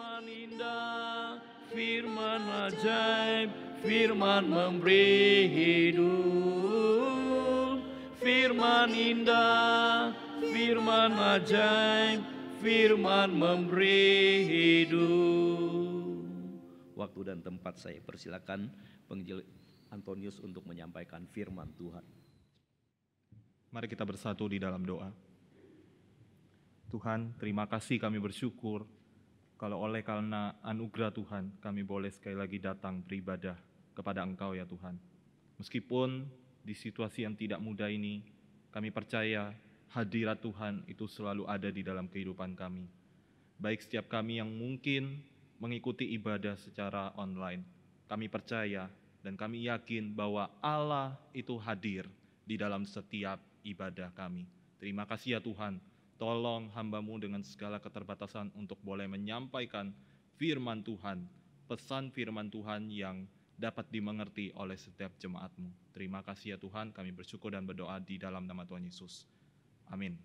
Firman indah, firman ajaib, firman memberi hidup. Firman indah, firman ajaib, firman memberi hidup. Waktu dan tempat saya persilakan penginjil Antonius untuk menyampaikan firman Tuhan. Mari kita bersatu di dalam doa. Tuhan, terima kasih kami bersyukur kalau oleh karena anugerah Tuhan kami boleh sekali lagi datang beribadah kepada Engkau ya Tuhan. Meskipun di situasi yang tidak mudah ini, kami percaya hadirat Tuhan itu selalu ada di dalam kehidupan kami. Baik setiap kami yang mungkin mengikuti ibadah secara online, kami percaya dan kami yakin bahwa Allah itu hadir di dalam setiap ibadah kami. Terima kasih ya Tuhan Tolong hambamu dengan segala keterbatasan untuk boleh menyampaikan firman Tuhan, pesan firman Tuhan yang dapat dimengerti oleh setiap jemaatmu. Terima kasih ya Tuhan, kami bersyukur dan berdoa di dalam nama Tuhan Yesus. Amin.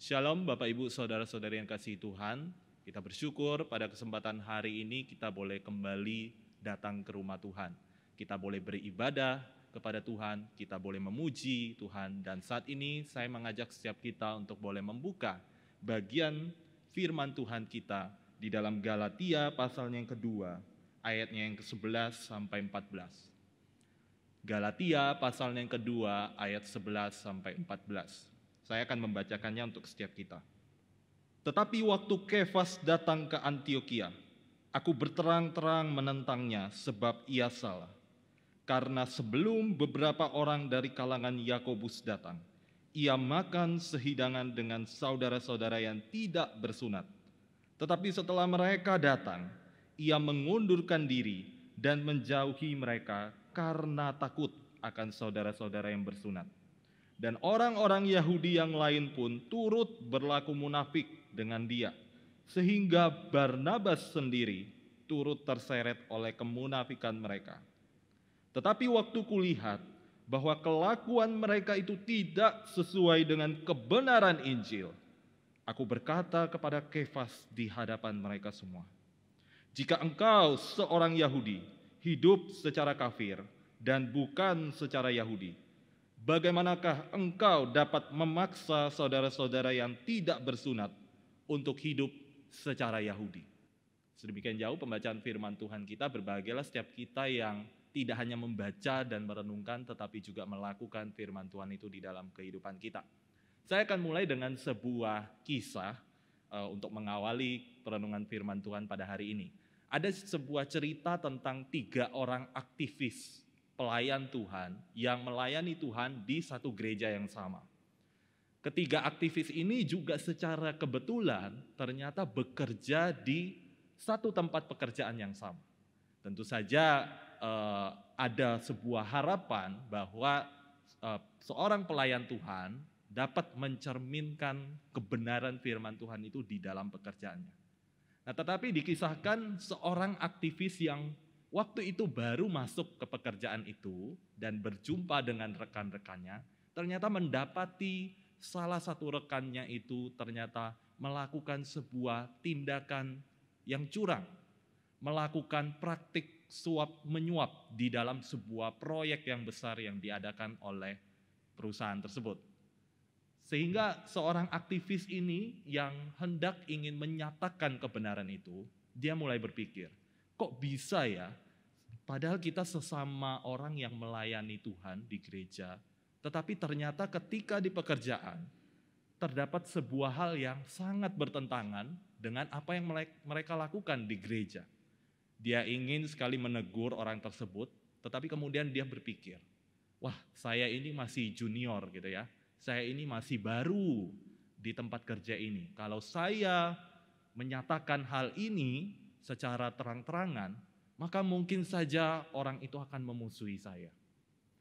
Shalom Bapak Ibu Saudara-saudari yang kasih Tuhan. Kita bersyukur pada kesempatan hari ini kita boleh kembali datang ke rumah Tuhan. Kita boleh beribadah, kepada Tuhan, kita boleh memuji Tuhan. Dan saat ini saya mengajak setiap kita untuk boleh membuka bagian firman Tuhan kita di dalam Galatia pasalnya yang kedua, ayatnya yang ke-11 sampai 14. Galatia pasalnya yang kedua, ayat 11 sampai 14. Saya akan membacakannya untuk setiap kita. Tetapi waktu Kefas datang ke Antioquia, aku berterang-terang menentangnya sebab ia salah karena sebelum beberapa orang dari kalangan Yakobus datang, ia makan sehidangan dengan saudara-saudara yang tidak bersunat. Tetapi setelah mereka datang, ia mengundurkan diri dan menjauhi mereka karena takut akan saudara-saudara yang bersunat. Dan orang-orang Yahudi yang lain pun turut berlaku munafik dengan dia, sehingga Barnabas sendiri turut terseret oleh kemunafikan mereka. Tetapi waktu kulihat bahwa kelakuan mereka itu tidak sesuai dengan kebenaran Injil, aku berkata kepada Kefas di hadapan mereka semua, "Jika engkau seorang Yahudi, hidup secara kafir dan bukan secara Yahudi, bagaimanakah engkau dapat memaksa saudara-saudara yang tidak bersunat untuk hidup secara Yahudi?" Sedemikian jauh pembacaan firman Tuhan kita, berbahagialah setiap kita yang tidak hanya membaca dan merenungkan, tetapi juga melakukan firman Tuhan itu di dalam kehidupan kita. Saya akan mulai dengan sebuah kisah uh, untuk mengawali perenungan firman Tuhan pada hari ini. Ada sebuah cerita tentang tiga orang aktivis pelayan Tuhan yang melayani Tuhan di satu gereja yang sama. Ketiga aktivis ini juga secara kebetulan ternyata bekerja di satu tempat pekerjaan yang sama. Tentu saja uh, ada sebuah harapan bahwa uh, seorang pelayan Tuhan dapat mencerminkan kebenaran firman Tuhan itu di dalam pekerjaannya. Nah, tetapi dikisahkan seorang aktivis yang waktu itu baru masuk ke pekerjaan itu dan berjumpa dengan rekan-rekannya, ternyata mendapati salah satu rekannya itu ternyata melakukan sebuah tindakan yang curang melakukan praktik suap menyuap di dalam sebuah proyek yang besar yang diadakan oleh perusahaan tersebut. Sehingga seorang aktivis ini yang hendak ingin menyatakan kebenaran itu, dia mulai berpikir, kok bisa ya Padahal kita sesama orang yang melayani Tuhan di gereja, tetapi ternyata ketika di pekerjaan terdapat sebuah hal yang sangat bertentangan dengan apa yang mereka lakukan di gereja. Dia ingin sekali menegur orang tersebut, tetapi kemudian dia berpikir, wah saya ini masih junior gitu ya, saya ini masih baru di tempat kerja ini. Kalau saya menyatakan hal ini secara terang-terangan, maka mungkin saja orang itu akan memusuhi saya.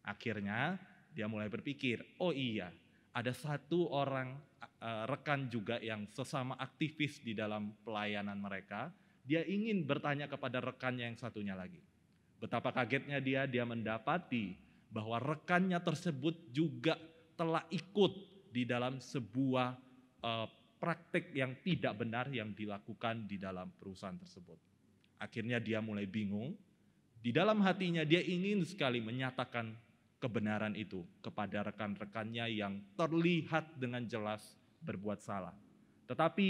Akhirnya dia mulai berpikir, oh iya, ada satu orang eh, rekan juga yang sesama aktivis di dalam pelayanan mereka, dia ingin bertanya kepada rekannya yang satunya lagi. Betapa kagetnya dia, dia mendapati bahwa rekannya tersebut juga telah ikut di dalam sebuah uh, eh, praktek yang tidak benar yang dilakukan di dalam perusahaan tersebut. Akhirnya dia mulai bingung. Di dalam hatinya dia ingin sekali menyatakan kebenaran itu kepada rekan-rekannya yang terlihat dengan jelas berbuat salah. Tetapi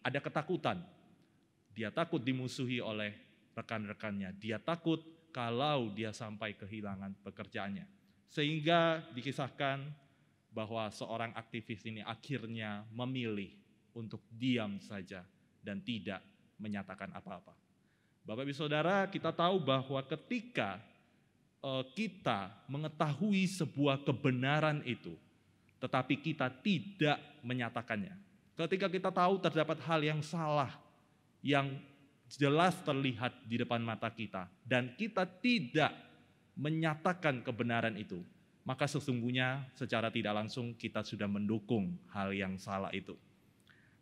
ada ketakutan dia takut dimusuhi oleh rekan-rekannya. Dia takut kalau dia sampai kehilangan pekerjaannya. Sehingga dikisahkan bahwa seorang aktivis ini akhirnya memilih untuk diam saja dan tidak menyatakan apa-apa. Bapak Ibu Saudara, kita tahu bahwa ketika eh, kita mengetahui sebuah kebenaran itu, tetapi kita tidak menyatakannya. Ketika kita tahu terdapat hal yang salah, yang jelas terlihat di depan mata kita dan kita tidak menyatakan kebenaran itu, maka sesungguhnya secara tidak langsung kita sudah mendukung hal yang salah itu.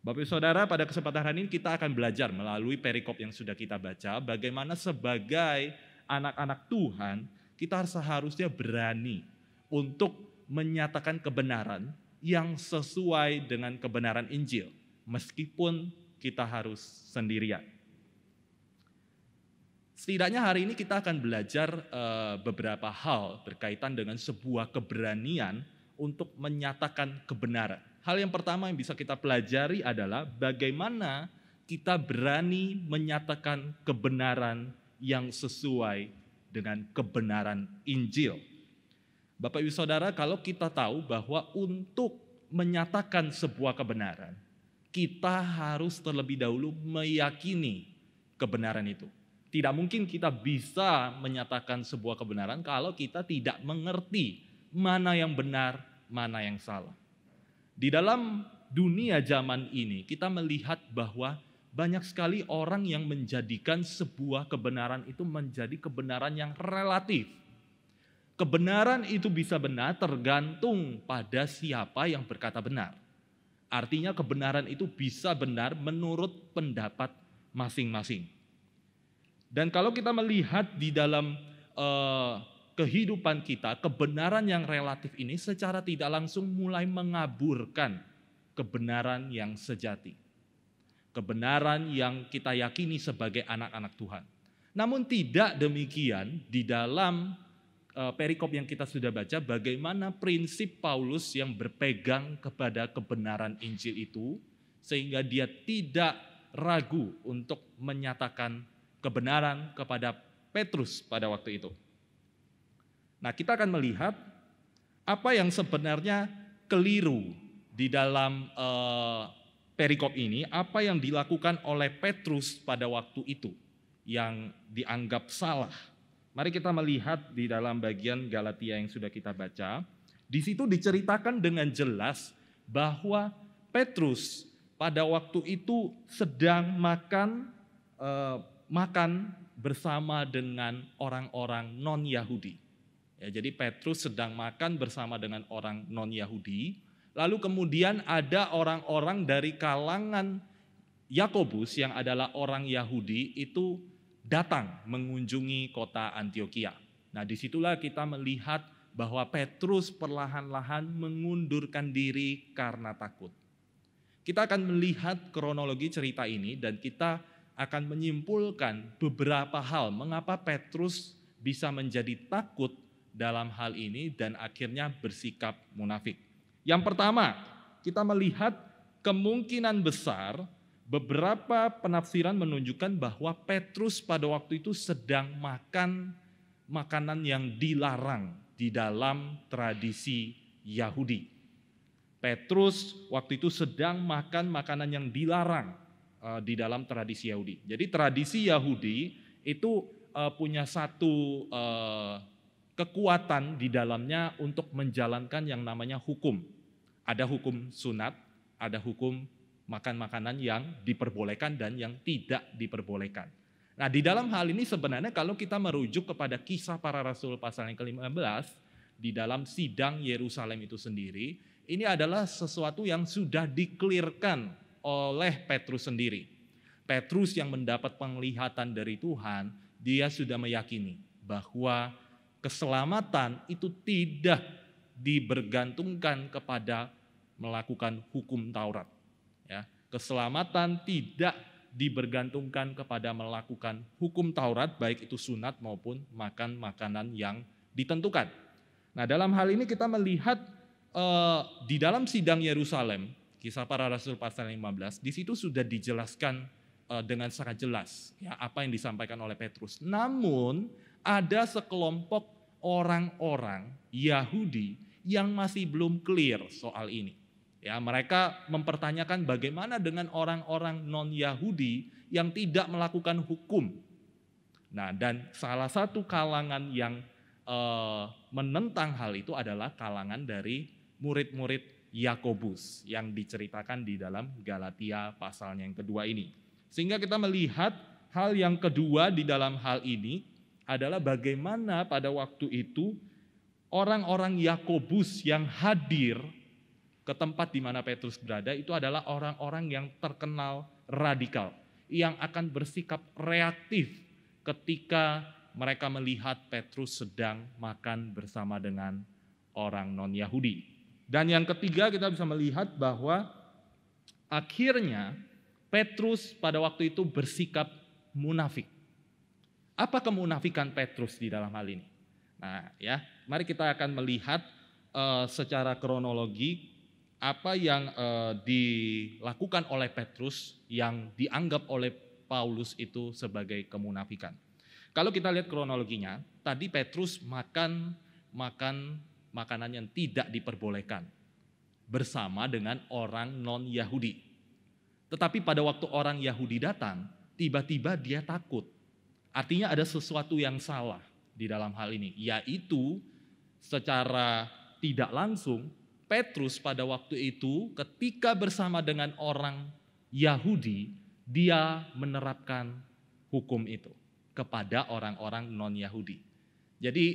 Bapak Ibu Saudara, pada kesempatan hari ini kita akan belajar melalui perikop yang sudah kita baca bagaimana sebagai anak-anak Tuhan kita seharusnya berani untuk menyatakan kebenaran yang sesuai dengan kebenaran Injil meskipun kita harus sendirian. Setidaknya hari ini kita akan belajar eh, beberapa hal berkaitan dengan sebuah keberanian untuk menyatakan kebenaran. Hal yang pertama yang bisa kita pelajari adalah bagaimana kita berani menyatakan kebenaran yang sesuai dengan kebenaran Injil. Bapak Ibu Saudara, kalau kita tahu bahwa untuk menyatakan sebuah kebenaran, kita harus terlebih dahulu meyakini kebenaran itu. Tidak mungkin kita bisa menyatakan sebuah kebenaran kalau kita tidak mengerti mana yang benar, mana yang salah. Di dalam dunia zaman ini, kita melihat bahwa banyak sekali orang yang menjadikan sebuah kebenaran itu menjadi kebenaran yang relatif. Kebenaran itu bisa benar tergantung pada siapa yang berkata benar. Artinya kebenaran itu bisa benar menurut pendapat masing-masing. Dan kalau kita melihat di dalam eh, kehidupan kita, kebenaran yang relatif ini secara tidak langsung mulai mengaburkan kebenaran yang sejati. Kebenaran yang kita yakini sebagai anak-anak Tuhan. Namun tidak demikian di dalam Eh, perikop yang kita sudah baca, bagaimana prinsip Paulus yang berpegang kepada kebenaran Injil itu, sehingga dia tidak ragu untuk menyatakan kebenaran kepada Petrus pada waktu itu. Nah, kita akan melihat apa yang sebenarnya keliru di dalam uh, perikop ini, apa yang dilakukan oleh Petrus pada waktu itu yang dianggap salah Mari kita melihat di dalam bagian Galatia yang sudah kita baca. Di situ diceritakan dengan jelas bahwa Petrus pada waktu itu sedang makan eh, makan bersama dengan orang-orang non-Yahudi. Ya, jadi Petrus sedang makan bersama dengan orang non-Yahudi. Lalu kemudian ada orang-orang dari kalangan Yakobus yang adalah orang Yahudi itu datang mengunjungi kota Antioquia. Nah, disitulah kita melihat bahwa Petrus perlahan-lahan mengundurkan diri karena takut. Kita akan melihat kronologi cerita ini dan kita akan menyimpulkan beberapa hal mengapa Petrus bisa menjadi takut dalam hal ini dan akhirnya bersikap munafik. Yang pertama, kita melihat kemungkinan besar Beberapa penafsiran menunjukkan bahwa Petrus pada waktu itu sedang makan makanan yang dilarang di dalam tradisi Yahudi. Petrus waktu itu sedang makan makanan yang dilarang uh, di dalam tradisi Yahudi. Jadi tradisi Yahudi itu uh, punya satu uh, kekuatan di dalamnya untuk menjalankan yang namanya hukum. Ada hukum sunat, ada hukum makan makanan yang diperbolehkan dan yang tidak diperbolehkan. Nah, di dalam hal ini sebenarnya kalau kita merujuk kepada kisah para rasul pasal yang ke-15 di dalam sidang Yerusalem itu sendiri, ini adalah sesuatu yang sudah dikelirkan oleh Petrus sendiri. Petrus yang mendapat penglihatan dari Tuhan, dia sudah meyakini bahwa keselamatan itu tidak dibergantungkan kepada melakukan hukum Taurat Keselamatan tidak dibergantungkan kepada melakukan hukum Taurat, baik itu sunat maupun makan makanan yang ditentukan. Nah, dalam hal ini kita melihat eh, di dalam sidang Yerusalem, kisah para rasul pasal 15, di situ sudah dijelaskan eh, dengan sangat jelas ya apa yang disampaikan oleh Petrus. Namun ada sekelompok orang-orang Yahudi yang masih belum clear soal ini. Ya, mereka mempertanyakan bagaimana dengan orang-orang non-Yahudi yang tidak melakukan hukum. Nah, dan salah satu kalangan yang eh, menentang hal itu adalah kalangan dari murid-murid Yakobus yang diceritakan di dalam Galatia pasal yang kedua ini. Sehingga kita melihat hal yang kedua di dalam hal ini adalah bagaimana pada waktu itu orang-orang Yakobus yang hadir ke tempat di mana Petrus berada itu adalah orang-orang yang terkenal radikal, yang akan bersikap reaktif ketika mereka melihat Petrus sedang makan bersama dengan orang non-Yahudi. Dan yang ketiga kita bisa melihat bahwa akhirnya Petrus pada waktu itu bersikap munafik. Apa kemunafikan Petrus di dalam hal ini? Nah, ya, mari kita akan melihat uh, secara kronologi apa yang uh, dilakukan oleh Petrus yang dianggap oleh Paulus itu sebagai kemunafikan. Kalau kita lihat kronologinya, tadi Petrus makan makan makanan yang tidak diperbolehkan bersama dengan orang non-Yahudi. Tetapi pada waktu orang Yahudi datang, tiba-tiba dia takut. Artinya ada sesuatu yang salah di dalam hal ini, yaitu secara tidak langsung Petrus pada waktu itu ketika bersama dengan orang Yahudi, dia menerapkan hukum itu kepada orang-orang non-Yahudi. Jadi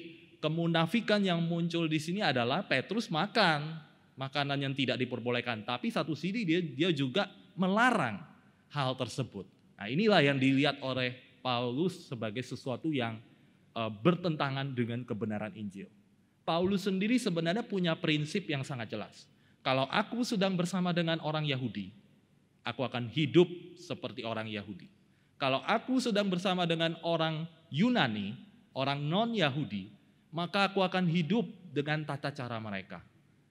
kemunafikan yang muncul di sini adalah Petrus makan makanan yang tidak diperbolehkan, tapi satu sisi dia dia juga melarang hal tersebut. Nah, inilah yang dilihat oleh Paulus sebagai sesuatu yang eh, bertentangan dengan kebenaran Injil. Paulus sendiri sebenarnya punya prinsip yang sangat jelas. Kalau aku sedang bersama dengan orang Yahudi, aku akan hidup seperti orang Yahudi. Kalau aku sedang bersama dengan orang Yunani, orang non-Yahudi, maka aku akan hidup dengan tata cara mereka.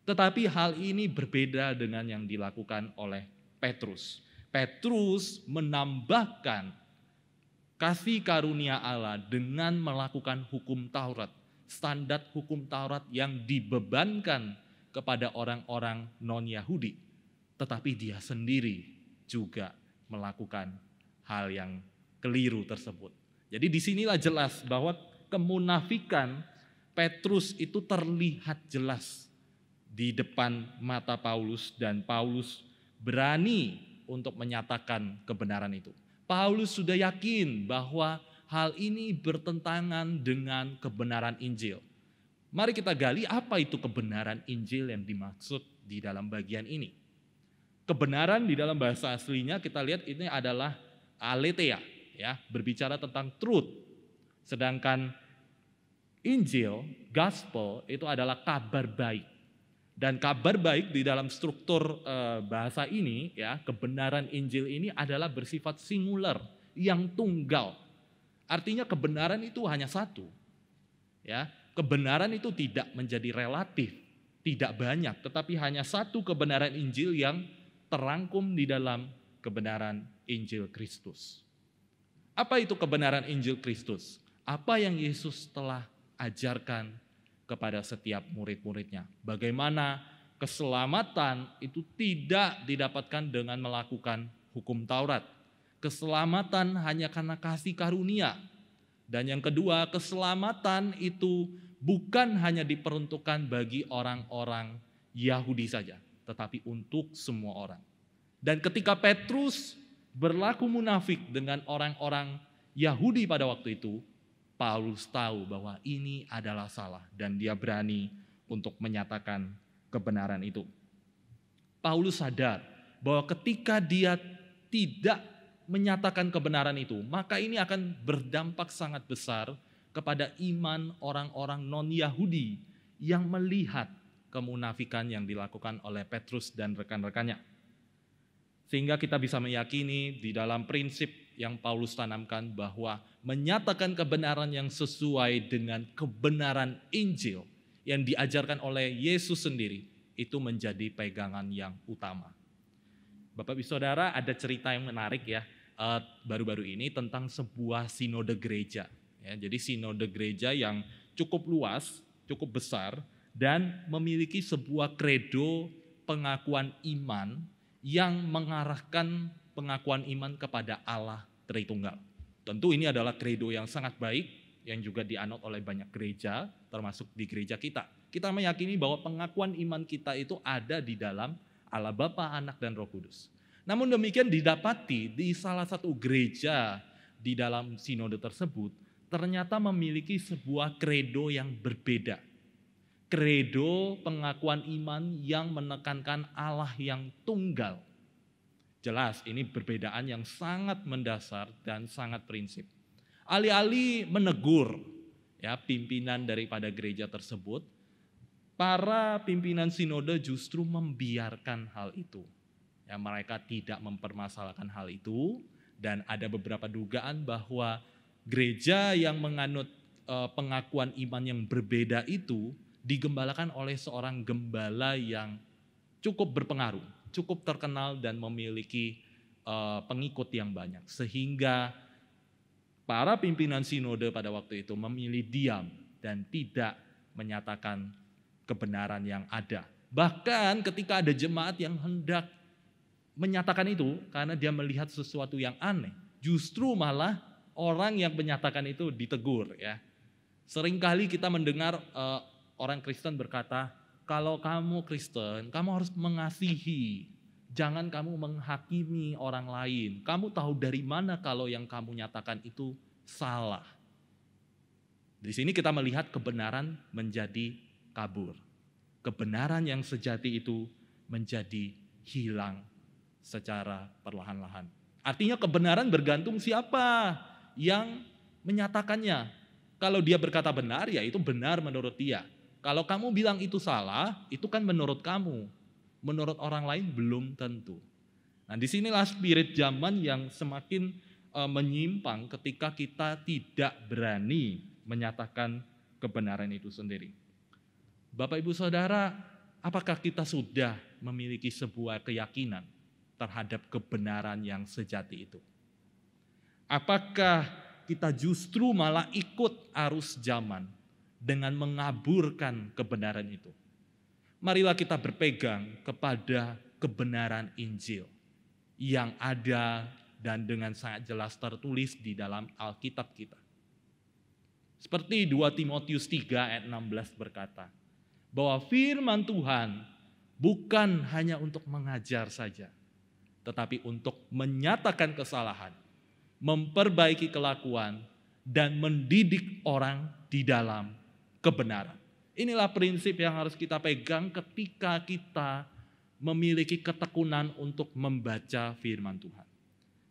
Tetapi hal ini berbeda dengan yang dilakukan oleh Petrus. Petrus menambahkan kasih karunia Allah dengan melakukan hukum Taurat standar hukum Taurat yang dibebankan kepada orang-orang non-Yahudi, tetapi dia sendiri juga melakukan hal yang keliru tersebut. Jadi disinilah jelas bahwa kemunafikan Petrus itu terlihat jelas di depan mata Paulus dan Paulus berani untuk menyatakan kebenaran itu. Paulus sudah yakin bahwa hal ini bertentangan dengan kebenaran Injil. Mari kita gali apa itu kebenaran Injil yang dimaksud di dalam bagian ini. Kebenaran di dalam bahasa aslinya kita lihat ini adalah aletheia, ya, berbicara tentang truth. Sedangkan Injil, gospel itu adalah kabar baik. Dan kabar baik di dalam struktur eh, bahasa ini ya, kebenaran Injil ini adalah bersifat singular, yang tunggal, Artinya kebenaran itu hanya satu. Ya, kebenaran itu tidak menjadi relatif, tidak banyak, tetapi hanya satu kebenaran Injil yang terangkum di dalam kebenaran Injil Kristus. Apa itu kebenaran Injil Kristus? Apa yang Yesus telah ajarkan kepada setiap murid-muridnya? Bagaimana keselamatan itu tidak didapatkan dengan melakukan hukum Taurat, Keselamatan hanya karena kasih karunia. Dan yang kedua, keselamatan itu bukan hanya diperuntukkan bagi orang-orang Yahudi saja, tetapi untuk semua orang. Dan ketika Petrus berlaku munafik dengan orang-orang Yahudi pada waktu itu, Paulus tahu bahwa ini adalah salah dan dia berani untuk menyatakan kebenaran itu. Paulus sadar bahwa ketika dia tidak menyatakan kebenaran itu, maka ini akan berdampak sangat besar kepada iman orang-orang non-Yahudi yang melihat kemunafikan yang dilakukan oleh Petrus dan rekan-rekannya. Sehingga kita bisa meyakini di dalam prinsip yang Paulus tanamkan bahwa menyatakan kebenaran yang sesuai dengan kebenaran Injil yang diajarkan oleh Yesus sendiri itu menjadi pegangan yang utama. Bapak Ibu Saudara, ada cerita yang menarik ya Eh, baru-baru uh, ini tentang sebuah sinode gereja. Ya, jadi sinode gereja yang cukup luas, cukup besar, dan memiliki sebuah kredo pengakuan iman yang mengarahkan pengakuan iman kepada Allah Tritunggal. Tentu ini adalah kredo yang sangat baik, yang juga dianut oleh banyak gereja, termasuk di gereja kita. Kita meyakini bahwa pengakuan iman kita itu ada di dalam Allah Bapa, Anak, dan Roh Kudus. Namun demikian didapati di salah satu gereja di dalam sinode tersebut ternyata memiliki sebuah kredo yang berbeda. Kredo pengakuan iman yang menekankan Allah yang tunggal. Jelas ini perbedaan yang sangat mendasar dan sangat prinsip. Alih-alih menegur ya pimpinan daripada gereja tersebut, para pimpinan sinode justru membiarkan hal itu Ya, mereka tidak mempermasalahkan hal itu dan ada beberapa dugaan bahwa gereja yang menganut eh, pengakuan iman yang berbeda itu digembalakan oleh seorang gembala yang cukup berpengaruh, cukup terkenal dan memiliki eh, pengikut yang banyak sehingga para pimpinan sinode pada waktu itu memilih diam dan tidak menyatakan kebenaran yang ada. Bahkan ketika ada jemaat yang hendak menyatakan itu karena dia melihat sesuatu yang aneh. Justru malah orang yang menyatakan itu ditegur ya. Seringkali kita mendengar uh, orang Kristen berkata, kalau kamu Kristen, kamu harus mengasihi. Jangan kamu menghakimi orang lain. Kamu tahu dari mana kalau yang kamu nyatakan itu salah. Di sini kita melihat kebenaran menjadi kabur. Kebenaran yang sejati itu menjadi hilang secara perlahan-lahan. Artinya kebenaran bergantung siapa yang menyatakannya. Kalau dia berkata benar, ya itu benar menurut dia. Kalau kamu bilang itu salah, itu kan menurut kamu. Menurut orang lain belum tentu. Nah, disinilah spirit zaman yang semakin e, menyimpang ketika kita tidak berani menyatakan kebenaran itu sendiri. Bapak, ibu, saudara, apakah kita sudah memiliki sebuah keyakinan terhadap kebenaran yang sejati itu. Apakah kita justru malah ikut arus zaman dengan mengaburkan kebenaran itu? Marilah kita berpegang kepada kebenaran Injil yang ada dan dengan sangat jelas tertulis di dalam Alkitab kita. Seperti 2 Timotius 3 ayat 16 berkata, bahwa firman Tuhan bukan hanya untuk mengajar saja, tetapi untuk menyatakan kesalahan, memperbaiki kelakuan, dan mendidik orang di dalam kebenaran. Inilah prinsip yang harus kita pegang ketika kita memiliki ketekunan untuk membaca firman Tuhan.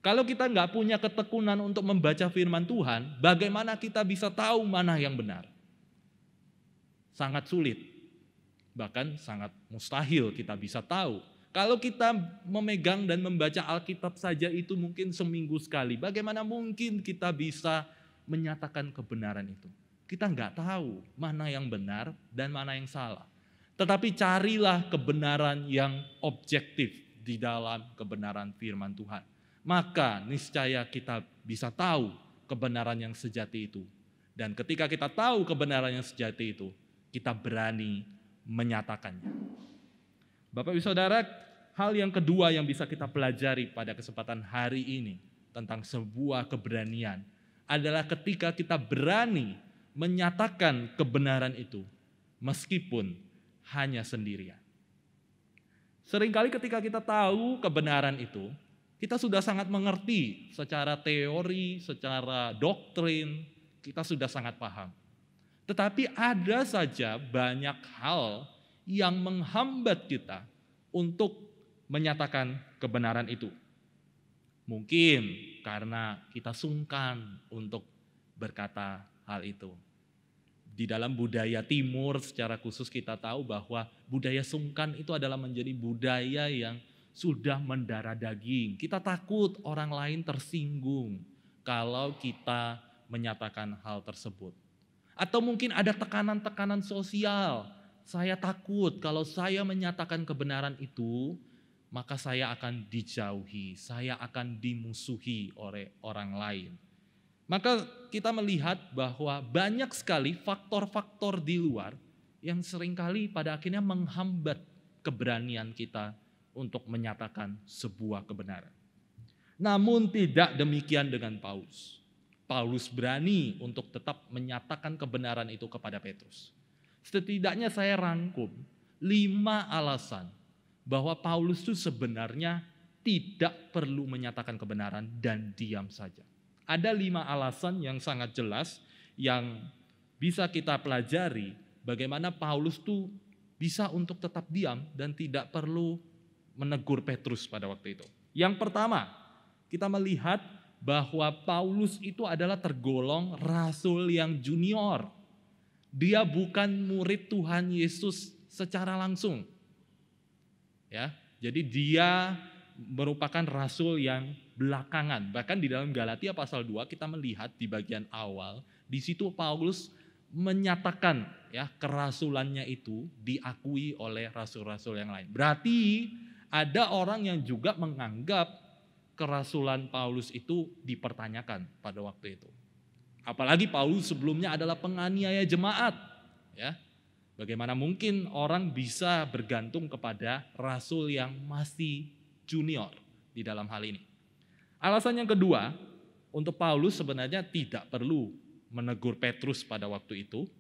Kalau kita nggak punya ketekunan untuk membaca firman Tuhan, bagaimana kita bisa tahu mana yang benar? Sangat sulit, bahkan sangat mustahil kita bisa tahu kalau kita memegang dan membaca Alkitab saja itu mungkin seminggu sekali. Bagaimana mungkin kita bisa menyatakan kebenaran itu? Kita nggak tahu mana yang benar dan mana yang salah. Tetapi carilah kebenaran yang objektif di dalam kebenaran firman Tuhan. Maka niscaya kita bisa tahu kebenaran yang sejati itu. Dan ketika kita tahu kebenaran yang sejati itu, kita berani menyatakannya. Bapak Ibu Saudara, Hal yang kedua yang bisa kita pelajari pada kesempatan hari ini tentang sebuah keberanian adalah ketika kita berani menyatakan kebenaran itu meskipun hanya sendirian. Seringkali ketika kita tahu kebenaran itu, kita sudah sangat mengerti secara teori, secara doktrin, kita sudah sangat paham. Tetapi ada saja banyak hal yang menghambat kita untuk menyatakan kebenaran itu. Mungkin karena kita sungkan untuk berkata hal itu. Di dalam budaya timur secara khusus kita tahu bahwa budaya sungkan itu adalah menjadi budaya yang sudah mendarah daging. Kita takut orang lain tersinggung kalau kita menyatakan hal tersebut. Atau mungkin ada tekanan-tekanan sosial. Saya takut kalau saya menyatakan kebenaran itu, maka saya akan dijauhi, saya akan dimusuhi oleh orang lain. Maka kita melihat bahwa banyak sekali faktor-faktor di luar yang seringkali pada akhirnya menghambat keberanian kita untuk menyatakan sebuah kebenaran. Namun tidak demikian dengan Paulus. Paulus berani untuk tetap menyatakan kebenaran itu kepada Petrus. Setidaknya saya rangkum lima alasan bahwa Paulus itu sebenarnya tidak perlu menyatakan kebenaran dan diam saja. Ada lima alasan yang sangat jelas yang bisa kita pelajari bagaimana Paulus itu bisa untuk tetap diam dan tidak perlu menegur Petrus pada waktu itu. Yang pertama, kita melihat bahwa Paulus itu adalah tergolong rasul yang junior. Dia bukan murid Tuhan Yesus secara langsung Ya, jadi dia merupakan rasul yang belakangan. Bahkan di dalam Galatia pasal 2 kita melihat di bagian awal, di situ Paulus menyatakan ya kerasulannya itu diakui oleh rasul-rasul yang lain. Berarti ada orang yang juga menganggap kerasulan Paulus itu dipertanyakan pada waktu itu. Apalagi Paulus sebelumnya adalah penganiaya jemaat, ya. Bagaimana mungkin orang bisa bergantung kepada rasul yang masih junior di dalam hal ini? Alasan yang kedua, untuk Paulus sebenarnya tidak perlu menegur Petrus pada waktu itu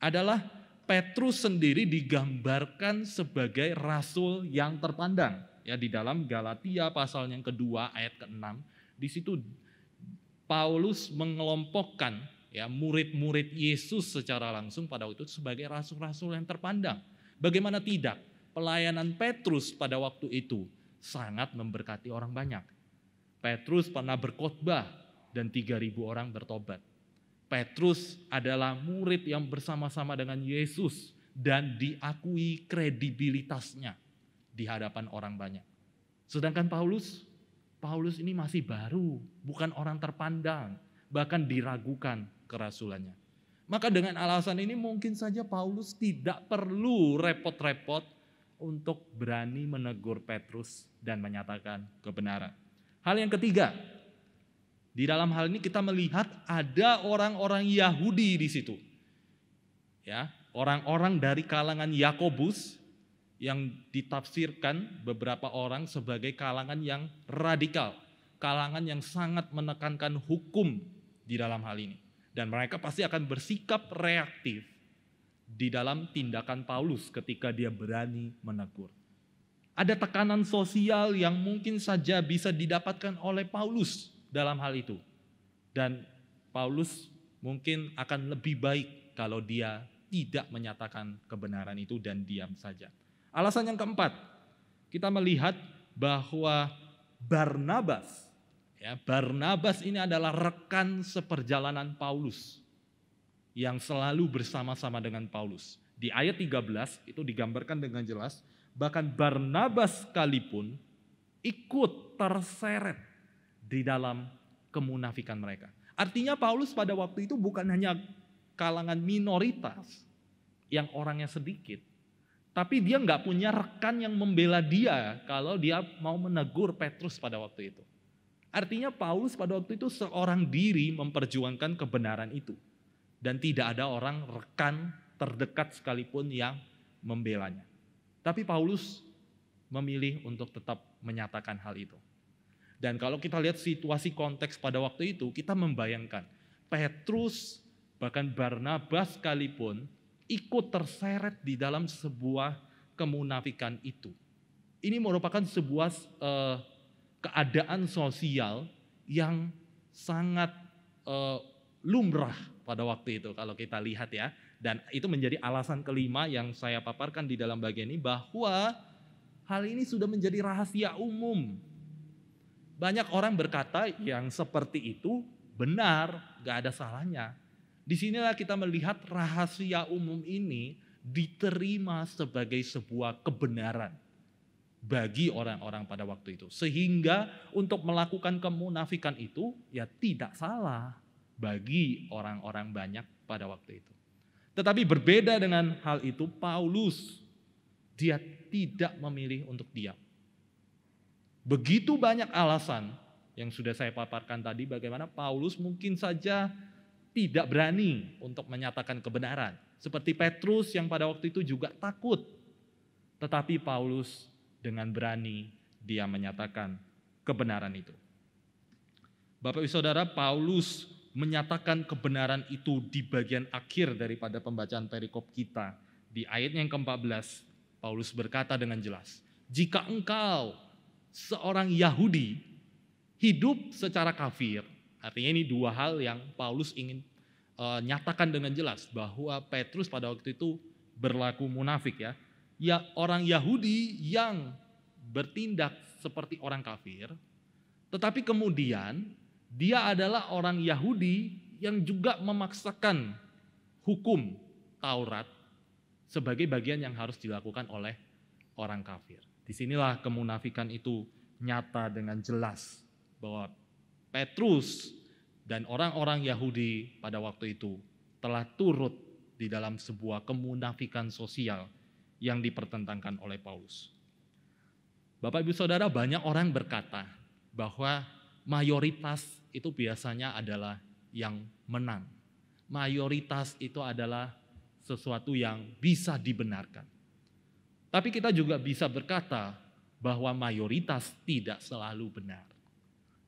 adalah Petrus sendiri digambarkan sebagai rasul yang terpandang. Ya di dalam Galatia pasal yang kedua ayat ke-6, di situ Paulus mengelompokkan ya murid-murid Yesus secara langsung pada waktu itu sebagai rasul-rasul yang terpandang. Bagaimana tidak? Pelayanan Petrus pada waktu itu sangat memberkati orang banyak. Petrus pernah berkhotbah dan 3000 orang bertobat. Petrus adalah murid yang bersama-sama dengan Yesus dan diakui kredibilitasnya di hadapan orang banyak. Sedangkan Paulus, Paulus ini masih baru, bukan orang terpandang, bahkan diragukan kerasulannya. Maka dengan alasan ini mungkin saja Paulus tidak perlu repot-repot untuk berani menegur Petrus dan menyatakan kebenaran. Hal yang ketiga, di dalam hal ini kita melihat ada orang-orang Yahudi di situ. Ya, orang-orang dari kalangan Yakobus yang ditafsirkan beberapa orang sebagai kalangan yang radikal, kalangan yang sangat menekankan hukum di dalam hal ini. Dan mereka pasti akan bersikap reaktif di dalam tindakan Paulus ketika dia berani menegur. Ada tekanan sosial yang mungkin saja bisa didapatkan oleh Paulus dalam hal itu. Dan Paulus mungkin akan lebih baik kalau dia tidak menyatakan kebenaran itu dan diam saja. Alasan yang keempat, kita melihat bahwa Barnabas Ya, Barnabas ini adalah rekan seperjalanan Paulus yang selalu bersama-sama dengan Paulus. Di ayat 13 itu digambarkan dengan jelas, bahkan Barnabas sekalipun ikut terseret di dalam kemunafikan mereka. Artinya Paulus pada waktu itu bukan hanya kalangan minoritas yang orangnya sedikit, tapi dia nggak punya rekan yang membela dia kalau dia mau menegur Petrus pada waktu itu. Artinya Paulus pada waktu itu seorang diri memperjuangkan kebenaran itu. Dan tidak ada orang rekan terdekat sekalipun yang membelanya. Tapi Paulus memilih untuk tetap menyatakan hal itu. Dan kalau kita lihat situasi konteks pada waktu itu, kita membayangkan Petrus bahkan Barnabas sekalipun ikut terseret di dalam sebuah kemunafikan itu. Ini merupakan sebuah uh, keadaan sosial yang sangat uh, lumrah pada waktu itu kalau kita lihat ya. Dan itu menjadi alasan kelima yang saya paparkan di dalam bagian ini bahwa hal ini sudah menjadi rahasia umum. Banyak orang berkata yang seperti itu benar, gak ada salahnya. Disinilah kita melihat rahasia umum ini diterima sebagai sebuah kebenaran bagi orang-orang pada waktu itu. Sehingga untuk melakukan kemunafikan itu ya tidak salah bagi orang-orang banyak pada waktu itu. Tetapi berbeda dengan hal itu Paulus dia tidak memilih untuk diam. Begitu banyak alasan yang sudah saya paparkan tadi bagaimana Paulus mungkin saja tidak berani untuk menyatakan kebenaran. Seperti Petrus yang pada waktu itu juga takut. Tetapi Paulus dengan berani dia menyatakan kebenaran itu. Bapak Ibu Saudara, Paulus menyatakan kebenaran itu di bagian akhir daripada pembacaan perikop kita. Di ayat yang ke-14, Paulus berkata dengan jelas, "Jika engkau seorang Yahudi hidup secara kafir, artinya ini dua hal yang Paulus ingin uh, nyatakan dengan jelas bahwa Petrus pada waktu itu berlaku munafik ya ya orang Yahudi yang bertindak seperti orang kafir, tetapi kemudian dia adalah orang Yahudi yang juga memaksakan hukum Taurat sebagai bagian yang harus dilakukan oleh orang kafir. Disinilah kemunafikan itu nyata dengan jelas bahwa Petrus dan orang-orang Yahudi pada waktu itu telah turut di dalam sebuah kemunafikan sosial yang dipertentangkan oleh Paulus. Bapak Ibu Saudara, banyak orang berkata bahwa mayoritas itu biasanya adalah yang menang. Mayoritas itu adalah sesuatu yang bisa dibenarkan. Tapi kita juga bisa berkata bahwa mayoritas tidak selalu benar.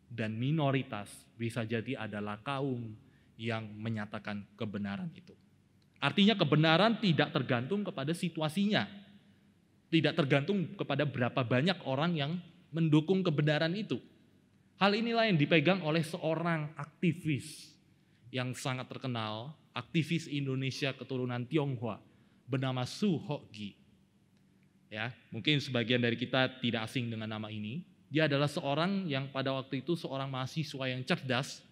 Dan minoritas bisa jadi adalah kaum yang menyatakan kebenaran itu. Artinya kebenaran tidak tergantung kepada situasinya. Tidak tergantung kepada berapa banyak orang yang mendukung kebenaran itu. Hal inilah yang dipegang oleh seorang aktivis yang sangat terkenal, aktivis Indonesia keturunan Tionghoa bernama Su Hokgi. Ya, mungkin sebagian dari kita tidak asing dengan nama ini. Dia adalah seorang yang pada waktu itu seorang mahasiswa yang cerdas,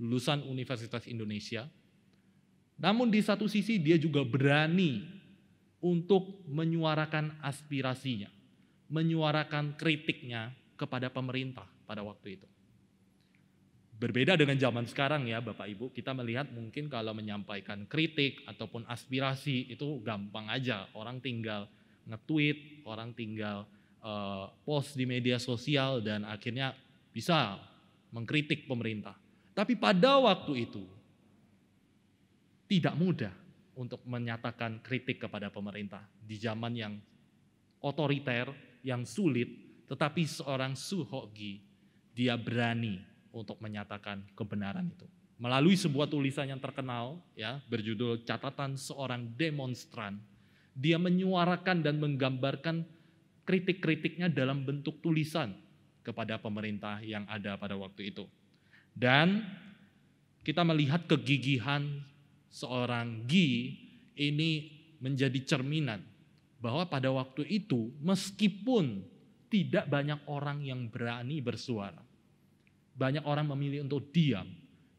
lulusan Universitas Indonesia, namun di satu sisi dia juga berani untuk menyuarakan aspirasinya, menyuarakan kritiknya kepada pemerintah pada waktu itu. Berbeda dengan zaman sekarang ya Bapak Ibu, kita melihat mungkin kalau menyampaikan kritik ataupun aspirasi itu gampang aja. Orang tinggal nge-tweet, orang tinggal uh, post di media sosial dan akhirnya bisa mengkritik pemerintah. Tapi pada waktu itu tidak mudah untuk menyatakan kritik kepada pemerintah di zaman yang otoriter, yang sulit, tetapi seorang Suhogi dia berani untuk menyatakan kebenaran itu. Melalui sebuah tulisan yang terkenal ya berjudul Catatan Seorang Demonstran, dia menyuarakan dan menggambarkan kritik-kritiknya dalam bentuk tulisan kepada pemerintah yang ada pada waktu itu. Dan kita melihat kegigihan seorang Gi ini menjadi cerminan bahwa pada waktu itu meskipun tidak banyak orang yang berani bersuara. Banyak orang memilih untuk diam,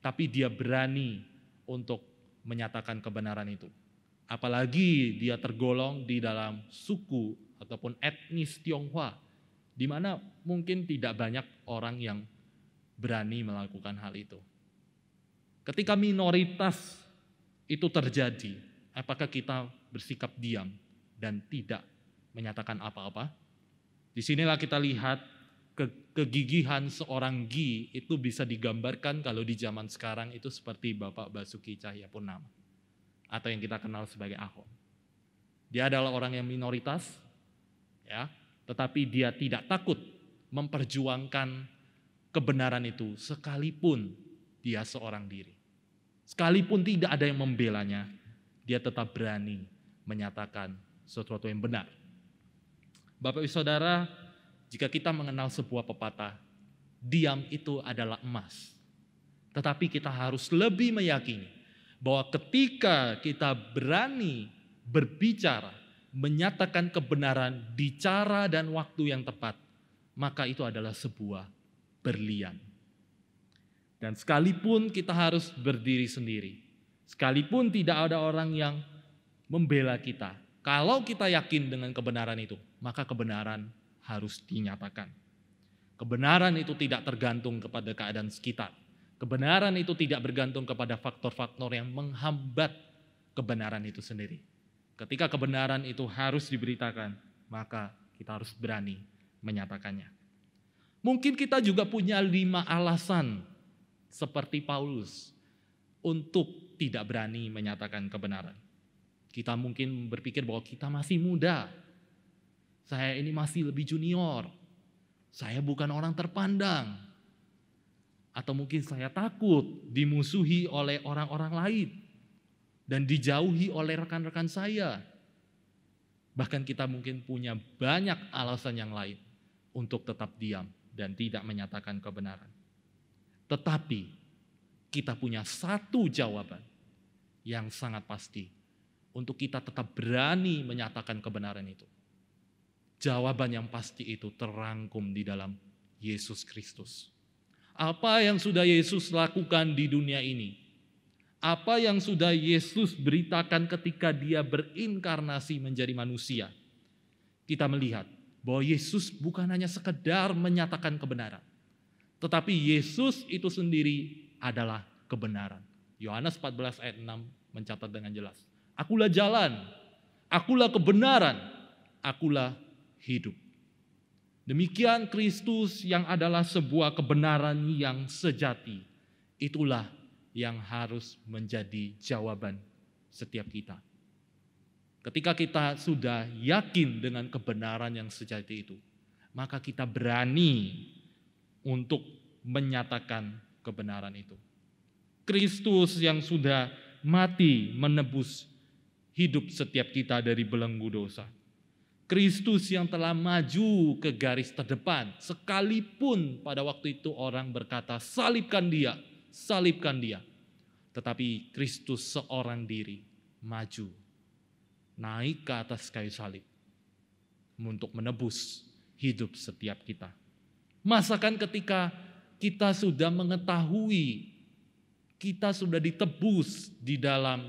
tapi dia berani untuk menyatakan kebenaran itu. Apalagi dia tergolong di dalam suku ataupun etnis Tionghoa, di mana mungkin tidak banyak orang yang berani melakukan hal itu. Ketika minoritas itu terjadi, apakah kita bersikap diam dan tidak menyatakan apa-apa? Disinilah kita lihat ke kegigihan seorang Gi itu bisa digambarkan kalau di zaman sekarang itu seperti Bapak Basuki Cahayapurnama atau yang kita kenal sebagai Ahok. Dia adalah orang yang minoritas, ya, tetapi dia tidak takut memperjuangkan kebenaran itu sekalipun dia seorang diri. Sekalipun tidak ada yang membelanya, dia tetap berani menyatakan sesuatu yang benar. Bapak Ibu Saudara, jika kita mengenal sebuah pepatah, diam itu adalah emas. Tetapi kita harus lebih meyakini bahwa ketika kita berani berbicara, menyatakan kebenaran di cara dan waktu yang tepat, maka itu adalah sebuah berlian. Dan sekalipun kita harus berdiri sendiri, sekalipun tidak ada orang yang membela kita, kalau kita yakin dengan kebenaran itu, maka kebenaran harus dinyatakan. Kebenaran itu tidak tergantung kepada keadaan sekitar. Kebenaran itu tidak bergantung kepada faktor-faktor yang menghambat kebenaran itu sendiri. Ketika kebenaran itu harus diberitakan, maka kita harus berani menyatakannya. Mungkin kita juga punya lima alasan seperti Paulus untuk tidak berani menyatakan kebenaran. Kita mungkin berpikir bahwa kita masih muda. Saya ini masih lebih junior. Saya bukan orang terpandang. Atau mungkin saya takut dimusuhi oleh orang-orang lain dan dijauhi oleh rekan-rekan saya. Bahkan kita mungkin punya banyak alasan yang lain untuk tetap diam dan tidak menyatakan kebenaran. Tetapi kita punya satu jawaban yang sangat pasti untuk kita tetap berani menyatakan kebenaran itu. Jawaban yang pasti itu terangkum di dalam Yesus Kristus. Apa yang sudah Yesus lakukan di dunia ini? Apa yang sudah Yesus beritakan ketika dia berinkarnasi menjadi manusia? Kita melihat bahwa Yesus bukan hanya sekedar menyatakan kebenaran tetapi Yesus itu sendiri adalah kebenaran. Yohanes 14 ayat 6 mencatat dengan jelas. Akulah jalan, akulah kebenaran, akulah hidup. Demikian Kristus yang adalah sebuah kebenaran yang sejati. Itulah yang harus menjadi jawaban setiap kita. Ketika kita sudah yakin dengan kebenaran yang sejati itu, maka kita berani untuk menyatakan kebenaran itu. Kristus yang sudah mati menebus hidup setiap kita dari belenggu dosa. Kristus yang telah maju ke garis terdepan, sekalipun pada waktu itu orang berkata, "Salibkan dia, salibkan dia." Tetapi Kristus seorang diri maju naik ke atas kayu salib untuk menebus hidup setiap kita. Masakan ketika kita sudah mengetahui kita sudah ditebus di dalam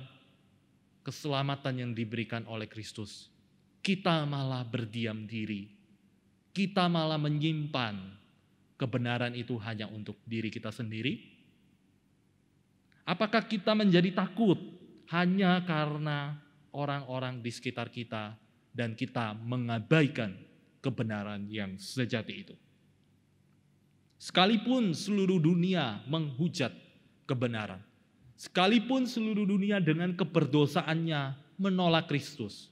keselamatan yang diberikan oleh Kristus. Kita malah berdiam diri. Kita malah menyimpan kebenaran itu hanya untuk diri kita sendiri. Apakah kita menjadi takut hanya karena orang-orang di sekitar kita dan kita mengabaikan kebenaran yang sejati itu? Sekalipun seluruh dunia menghujat kebenaran. Sekalipun seluruh dunia dengan keberdosaannya menolak Kristus.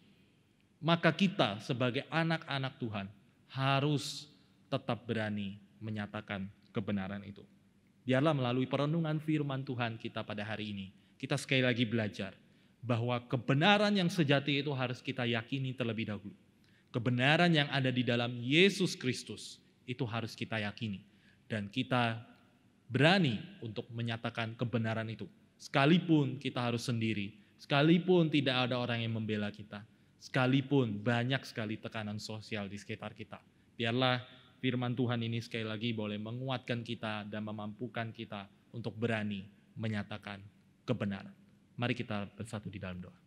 Maka kita sebagai anak-anak Tuhan harus tetap berani menyatakan kebenaran itu. Biarlah melalui perenungan firman Tuhan kita pada hari ini. Kita sekali lagi belajar bahwa kebenaran yang sejati itu harus kita yakini terlebih dahulu. Kebenaran yang ada di dalam Yesus Kristus itu harus kita yakini dan kita berani untuk menyatakan kebenaran itu. Sekalipun kita harus sendiri, sekalipun tidak ada orang yang membela kita, sekalipun banyak sekali tekanan sosial di sekitar kita. Biarlah firman Tuhan ini sekali lagi boleh menguatkan kita dan memampukan kita untuk berani menyatakan kebenaran. Mari kita bersatu di dalam doa.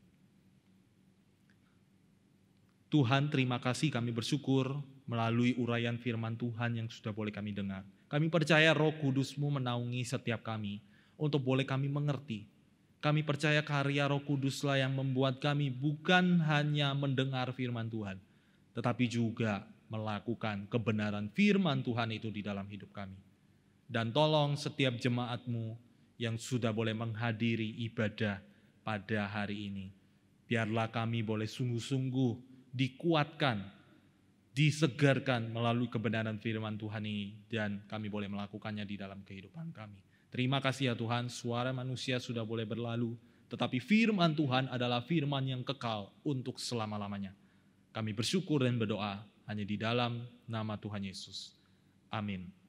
Tuhan, terima kasih kami bersyukur melalui uraian firman Tuhan yang sudah boleh kami dengar. Kami percaya roh kudusmu menaungi setiap kami untuk boleh kami mengerti. Kami percaya karya roh kuduslah yang membuat kami bukan hanya mendengar firman Tuhan, tetapi juga melakukan kebenaran firman Tuhan itu di dalam hidup kami. Dan tolong setiap jemaatmu yang sudah boleh menghadiri ibadah pada hari ini. Biarlah kami boleh sungguh-sungguh dikuatkan disegarkan melalui kebenaran firman Tuhan ini dan kami boleh melakukannya di dalam kehidupan kami. Terima kasih ya Tuhan, suara manusia sudah boleh berlalu, tetapi firman Tuhan adalah firman yang kekal untuk selama-lamanya. Kami bersyukur dan berdoa hanya di dalam nama Tuhan Yesus. Amin.